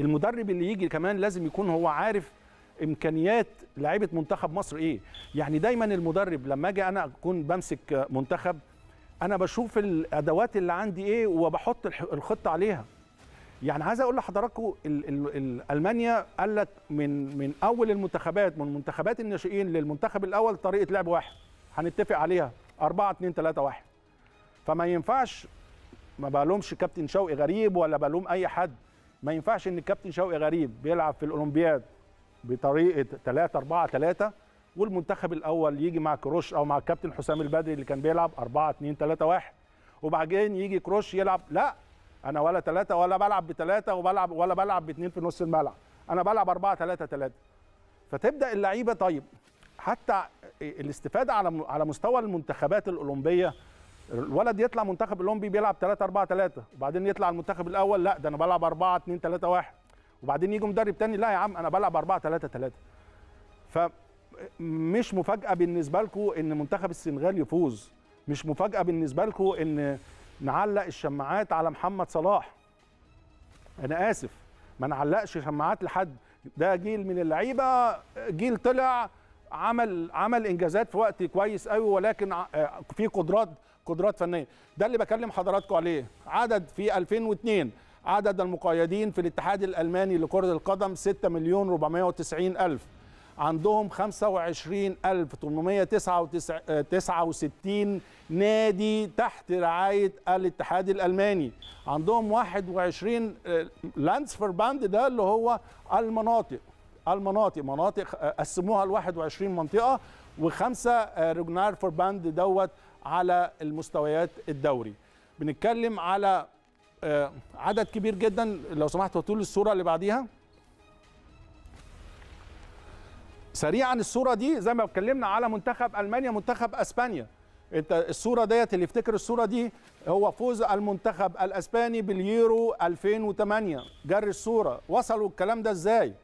المدرب اللي يجي كمان لازم يكون هو عارف امكانيات لعيبه منتخب مصر ايه يعني دايما المدرب لما اجي انا اكون بمسك منتخب انا بشوف الادوات اللي عندي ايه وبحط الخطه عليها يعني عايز اقول لحضراتكم المانيا قال لك من من اول المنتخبات من منتخبات الناشئين للمنتخب الاول طريقه لعب واحد هنتفق عليها 4 2 3 1 فما ينفعش ما بلومش كابتن شوقي غريب ولا بلوم اي حد ما ينفعش ان الكابتن شوقي غريب بيلعب في الاولمبياد بطريقه 3 4 3 والمنتخب الاول يجي مع كروش او مع الكابتن حسام البدري اللي كان بيلعب 4 2 3 1 وبعدين يجي كروش يلعب لا انا ولا 3 ولا بلعب ب 3 وبلعب ولا بلعب باثنين في نص الملعب انا بلعب 4 3 3 فتبدا اللعيبه طيب حتى الاستفاده على على مستوى المنتخبات الاولمبيه الولد يطلع منتخب الاولمبي بيلعب 3 4 3 وبعدين يطلع المنتخب الاول لا ده انا بلعب 4 2 3 1 وبعدين يجي مدرب تاني لا يا عم انا بلعب 4 3 3 ف مش مفاجاه بالنسبه لكم ان منتخب السنغال يفوز مش مفاجاه بالنسبه لكم ان نعلق الشماعات على محمد صلاح انا اسف ما نعلقش شماعات لحد ده جيل من اللعيبه جيل طلع عمل عمل انجازات في وقت كويس قوي ولكن آه، في قدرات قدرات فنيه ده اللي بكلم حضراتكم عليه عدد في 2002 عدد المقيدين في الاتحاد الالماني لكره القدم 6 مليون 490 الف عندهم 25869 آه، نادي تحت رعايه الاتحاد الالماني عندهم 21 لاندس باند ده اللي هو المناطق المناطق مناطق آه، قسموها ل 21 منطقه وخمسه آه، رجنار فور باند دوت على المستويات الدوري بنتكلم على آه، عدد كبير جدا لو سمحت طول الصوره اللي بعديها سريعا الصوره دي زي ما اتكلمنا على منتخب المانيا منتخب اسبانيا انت الصوره ديت اللي يفتكر الصوره دي هو فوز المنتخب الاسباني باليورو 2008 جري الصوره وصلوا الكلام ده ازاي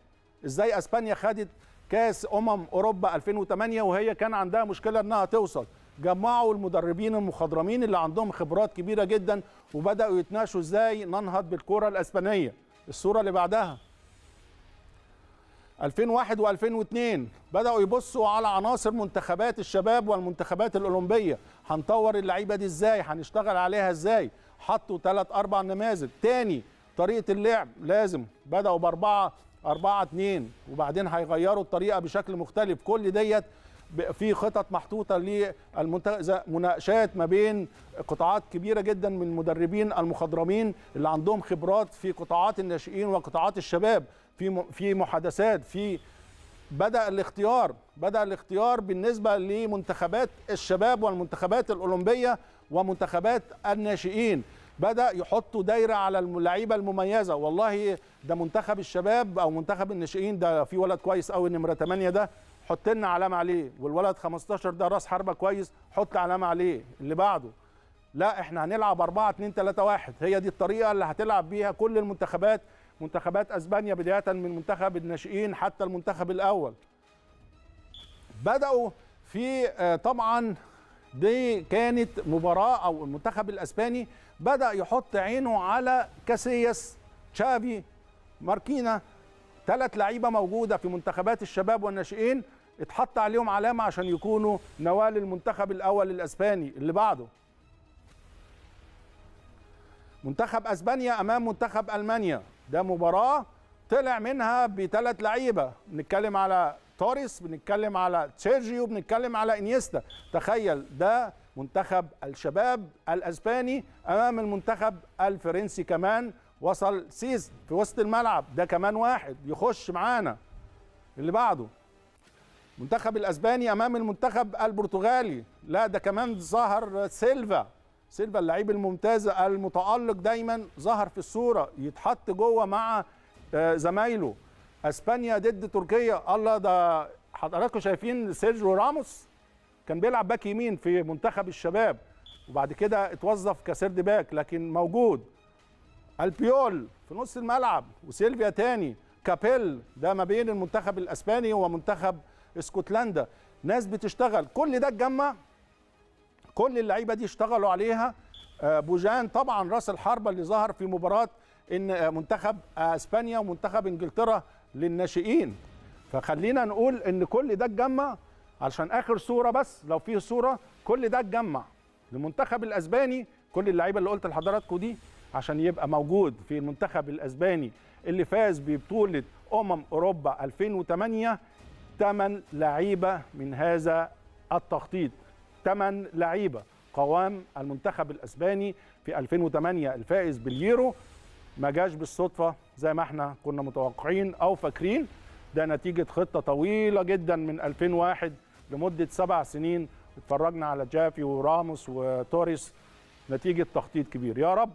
ازاي اسبانيا خدت كاس امم اوروبا 2008 وهي كان عندها مشكله انها توصل جمعوا المدربين المخضرمين اللي عندهم خبرات كبيره جدا وبداوا يتناقشوا ازاي ننهض بالكره الاسبانيه الصوره اللي بعدها 2001 و2002 بداوا يبصوا على عناصر منتخبات الشباب والمنتخبات الاولمبيه هنطور اللعيبه دي ازاي هنشتغل عليها ازاي حطوا ثلاث اربع نماذج تاني طريقه اللعب لازم بداوا باربعه 4 2 وبعدين هيغيروا الطريقه بشكل مختلف كل ديت في خطط محطوطه للمنتخب مناقشات ما بين قطاعات كبيره جدا من المدربين المخضرمين اللي عندهم خبرات في قطاعات الناشئين وقطاعات الشباب في في محادثات في بدا الاختيار بدا الاختيار بالنسبه لمنتخبات الشباب والمنتخبات الاولمبيه ومنتخبات الناشئين بدا يحطوا دايره على اللعيبه المميزه والله ده منتخب الشباب او منتخب الناشئين ده في ولد كويس قوي نمره 8 ده حط لنا علامه عليه والولد 15 ده راس حربه كويس حط علامه عليه اللي بعده لا احنا هنلعب 4 2 3 1 هي دي الطريقه اللي هتلعب بيها كل المنتخبات منتخبات اسبانيا بدايه من منتخب الناشئين حتى المنتخب الاول بداوا في آه، طبعا دي كانت مباراه او المنتخب الاسباني بدأ يحط عينه على كاسياس تشافي ماركينا ثلاث لعيبة موجودة في منتخبات الشباب والناشئين اتحط عليهم علامة عشان يكونوا نوال المنتخب الأول الأسباني اللي بعده منتخب أسبانيا أمام منتخب ألمانيا ده مباراة طلع منها بثلاث لعيبة بنتكلم على توريس بنتكلم على سيرجيو بنتكلم على انيستا تخيل ده منتخب الشباب الاسباني امام المنتخب الفرنسي كمان وصل سيز في وسط الملعب ده كمان واحد يخش معانا اللي بعده منتخب الاسباني امام المنتخب البرتغالي لا ده كمان ظهر سيلفا سيلفا اللعيب الممتاز المتالق دايما ظهر في الصوره يتحط جوه مع آه، زمايله اسبانيا ضد تركيا الله ده حضراتكم شايفين سيرجيو راموس كان بيلعب باك يمين في منتخب الشباب وبعد كده اتوظف كسيرد باك لكن موجود البيول في نص الملعب وسيلفيا تاني كابيل ده ما بين المنتخب الاسباني ومنتخب اسكتلندا ناس بتشتغل كل ده اتجمع كل اللعيبه دي اشتغلوا عليها آه، بوجان طبعا راس الحربه اللي ظهر في مباراه ان آه، منتخب آه، اسبانيا ومنتخب انجلترا للناشئين فخلينا نقول ان كل ده اتجمع علشان اخر صوره بس لو فيه صوره كل ده اتجمع المنتخب الاسباني كل اللعيبه اللي قلت لحضراتكم دي عشان يبقى موجود في المنتخب الاسباني اللي فاز ببطوله امم اوروبا 2008 ثمان لعيبه من هذا التخطيط ثمان لعيبه قوام المنتخب الاسباني في 2008 الفائز باليورو ما جاش بالصدفه زي ما احنا كنا متوقعين او فاكرين ده نتيجه خطه طويله جدا من 2001 لمده سبع سنين اتفرجنا على جافي وراموس وتوريس نتيجه تخطيط كبير يا رب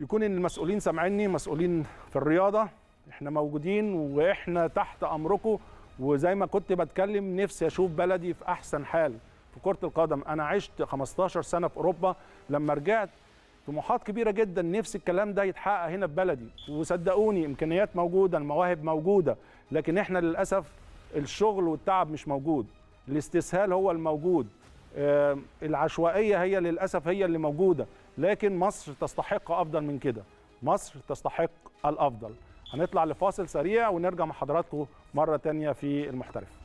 يكون المسؤولين سامعيني مسؤولين في الرياضه احنا موجودين واحنا تحت امركم وزي ما كنت بتكلم نفسي اشوف بلدي في احسن حال في كره القدم انا عشت 15 سنه في اوروبا لما رجعت طموحات كبيره جدا نفسي الكلام ده يتحقق هنا في بلدي وصدقوني امكانيات موجوده المواهب موجوده لكن احنا للاسف الشغل والتعب مش موجود الاستسهال هو الموجود العشوائيه هي للاسف هي اللي موجوده لكن مصر تستحق افضل من كده مصر تستحق الافضل هنطلع لفاصل سريع ونرجع مع حضراتكم مره تانية في المحترف